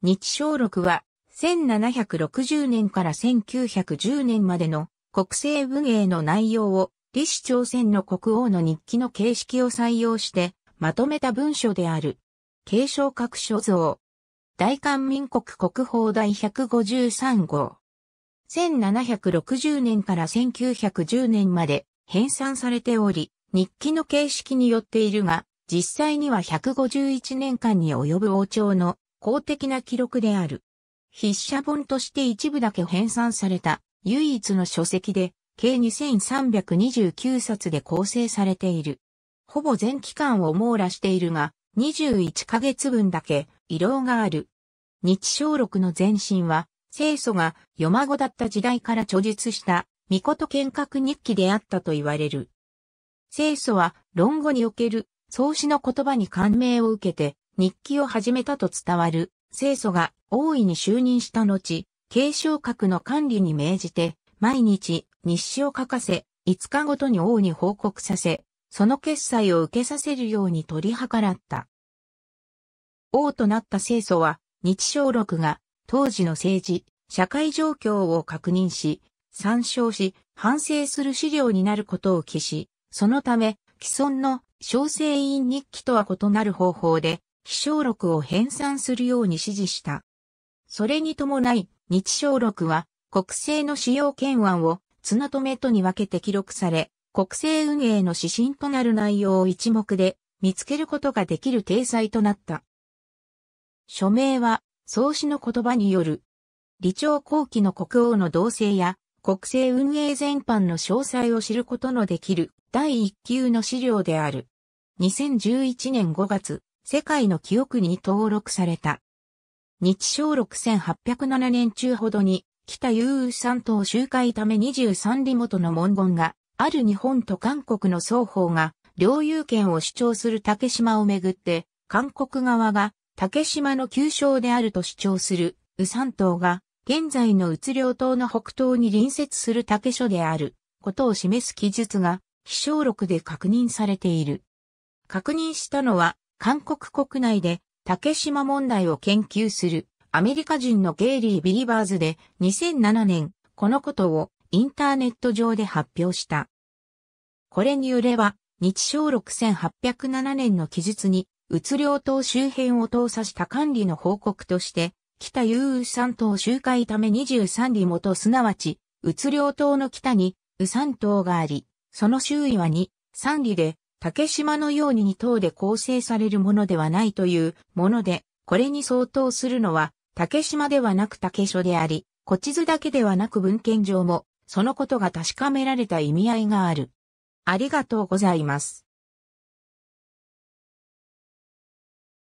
日小録は、1760年から1910年までの国政文芸の内容を、李氏朝鮮の国王の日記の形式を採用して、まとめた文書である。継承各所像。大韓民国国宝第153号。1760年から1910年まで編纂されており、日記の形式によっているが、実際には151年間に及ぶ王朝の公的な記録である。筆者本として一部だけ編纂された唯一の書籍で、計2329冊で構成されている。ほぼ全期間を網羅しているが、21ヶ月分だけ、異動がある。日小録の前身は、清祖が夜孫だった時代から著述した、御事見学日記であったと言われる。清祖は、論語における、創始の言葉に感銘を受けて、日記を始めたと伝わる清祖が大いに就任した後、継承閣の管理に命じて、毎日日誌を書かせ、5日ごとに王に報告させ、その決済を受けさせるように取り計らった。王となった清祖は、日小録が当時の政治、社会状況を確認し、参照し、反省する資料になることを期し、そのため、既存の小生院日記とは異なる方法で、気象録を編纂するように指示した。それに伴い、日照録は国政の使用権案を綱止めとに分けて記録され、国政運営の指針となる内容を一目で見つけることができる体裁となった。署名は、創始の言葉による、李朝後期の国王の動静や国政運営全般の詳細を知ることのできる第一級の資料である。2011年5月、世界の記憶に登録された。日照6 1807年中ほどに、北雄雨山島周回ため23里元の文言が、ある日本と韓国の双方が、領有権を主張する竹島をめぐって、韓国側が竹島の旧称であると主張する、雨山島が、現在の宇領島の北東に隣接する竹所である、ことを示す記述が、気象録で確認されている。確認したのは、韓国国内で竹島問題を研究するアメリカ人のゲイリー・ビリバーズで2007年このことをインターネット上で発表した。これによれば日照6 8 0 7年の記述に宇つ領島周辺を投査した管理の報告として北有雨山島周回ため23里元すなわち宇つ領島の北に雨山島があり、その周囲は2、3里で竹島のように二等で構成されるものではないというもので、これに相当するのは竹島ではなく竹書であり、古地図だけではなく文献上も、そのことが確かめられた意味合いがある。ありがとうございます。